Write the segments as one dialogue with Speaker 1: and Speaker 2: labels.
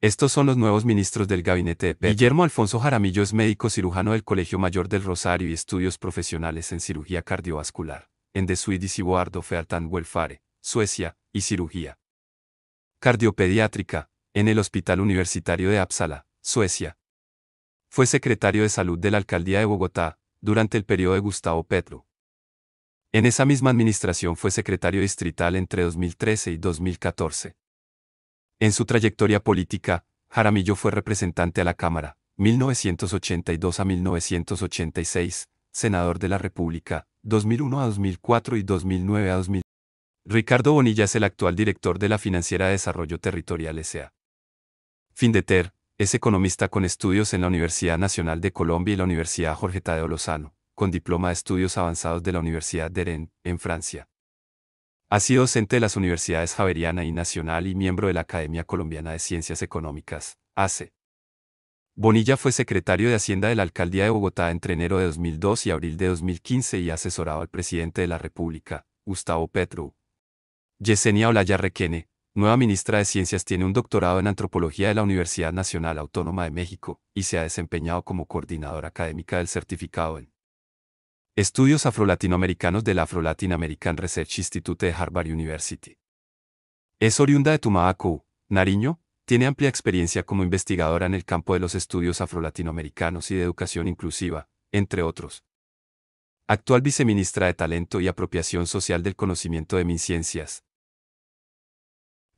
Speaker 1: Estos son los nuevos ministros del gabinete Guillermo Alfonso Jaramillo es médico cirujano del Colegio Mayor del Rosario y estudios profesionales en cirugía cardiovascular, en The Swedish y of Welfare, Suecia, y cirugía cardiopediátrica, en el Hospital Universitario de Ápsala, Suecia. Fue secretario de Salud de la Alcaldía de Bogotá, durante el periodo de Gustavo Petro. En esa misma administración fue secretario distrital entre 2013 y 2014. En su trayectoria política, Jaramillo fue representante a la Cámara, 1982 a 1986, senador de la República, 2001 a 2004 y 2009 a 2000. Ricardo Bonilla es el actual director de la Financiera de Desarrollo Territorial S.A. Findeter, es economista con estudios en la Universidad Nacional de Colombia y la Universidad Jorge Tadeo Lozano, con diploma de estudios avanzados de la Universidad de Rennes, en Francia. Ha sido docente de las universidades Javeriana y Nacional y miembro de la Academia Colombiana de Ciencias Económicas, ACE. Bonilla fue secretario de Hacienda de la Alcaldía de Bogotá entre enero de 2002 y abril de 2015 y asesorado al presidente de la República, Gustavo Petro. Yesenia Olaya Requene, nueva ministra de Ciencias, tiene un doctorado en antropología de la Universidad Nacional Autónoma de México y se ha desempeñado como coordinadora académica del certificado en Estudios Afro-Latinoamericanos del Afro-Latin American Research Institute de Harvard University. Es oriunda de Tumaco, Nariño, tiene amplia experiencia como investigadora en el campo de los estudios afro-latinoamericanos y de educación inclusiva, entre otros. Actual viceministra de Talento y Apropiación Social del Conocimiento de Minciencias.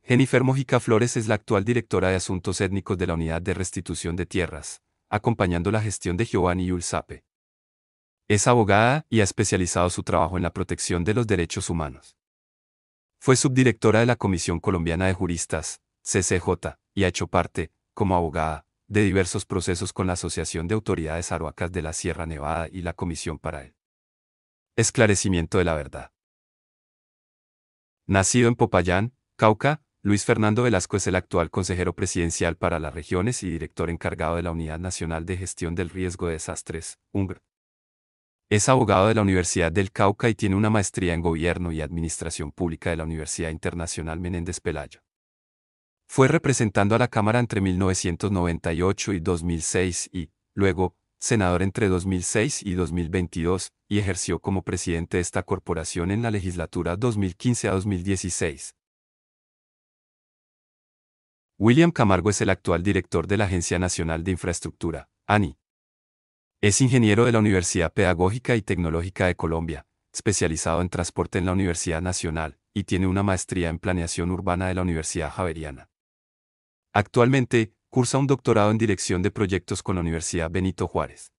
Speaker 1: Jennifer Mojica Flores es la actual directora de Asuntos Étnicos de la Unidad de Restitución de Tierras, acompañando la gestión de Giovanni ulsape es abogada y ha especializado su trabajo en la protección de los derechos humanos. Fue subdirectora de la Comisión Colombiana de Juristas, CCJ, y ha hecho parte, como abogada, de diversos procesos con la Asociación de Autoridades Aruacas de la Sierra Nevada y la Comisión para el Esclarecimiento de la Verdad. Nacido en Popayán, Cauca, Luis Fernando Velasco es el actual consejero presidencial para las regiones y director encargado de la Unidad Nacional de Gestión del Riesgo de Desastres, UNGR, es abogado de la Universidad del Cauca y tiene una maestría en Gobierno y Administración Pública de la Universidad Internacional Menéndez Pelayo. Fue representando a la Cámara entre 1998 y 2006 y, luego, senador entre 2006 y 2022, y ejerció como presidente de esta corporación en la legislatura 2015 a 2016. William Camargo es el actual director de la Agencia Nacional de Infraestructura, ANI, es ingeniero de la Universidad Pedagógica y Tecnológica de Colombia, especializado en transporte en la Universidad Nacional, y tiene una maestría en planeación urbana de la Universidad Javeriana. Actualmente, cursa un doctorado en dirección de proyectos con la Universidad Benito Juárez.